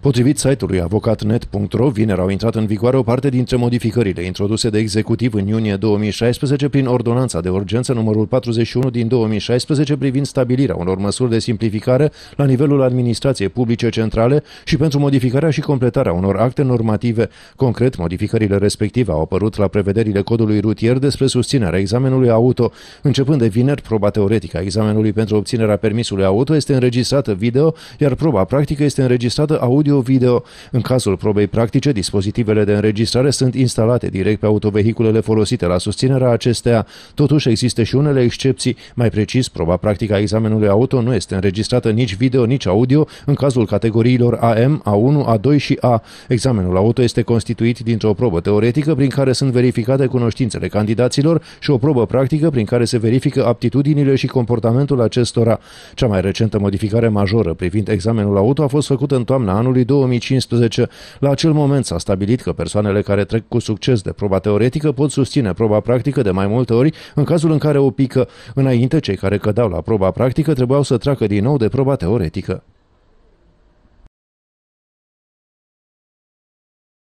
Potrivit site-ului avocatnet.ro, vineri au intrat în vigoare o parte dintre modificările introduse de executiv în iunie 2016 prin ordonanța de urgență numărul 41 din 2016 privind stabilirea unor măsuri de simplificare la nivelul administrației publice centrale și pentru modificarea și completarea unor acte normative. Concret, modificările respective au apărut la prevederile codului rutier despre susținerea examenului auto. Începând de vineri, proba teoretică a examenului pentru obținerea permisului auto este înregistrată video, iar proba practică este înregistrată audio audio-video. În cazul probei practice, dispozitivele de înregistrare sunt instalate direct pe autovehiculele folosite la susținerea acestea. Totuși există și unele excepții. Mai precis, proba practică a examenului auto nu este înregistrată nici video, nici audio în cazul categoriilor AM, A1, A2 și A. Examenul auto este constituit dintr-o probă teoretică prin care sunt verificate cunoștințele candidaților și o probă practică prin care se verifică aptitudinile și comportamentul acestora. Cea mai recentă modificare majoră privind examenul auto a fost făcută în toamna anului anului 2015. La acel moment s-a stabilit că persoanele care trec cu succes de proba teoretică pot susține proba practică de mai multe ori în cazul în care o pică. Înainte, cei care cădeau la proba practică trebuiau să treacă din nou de proba teoretică.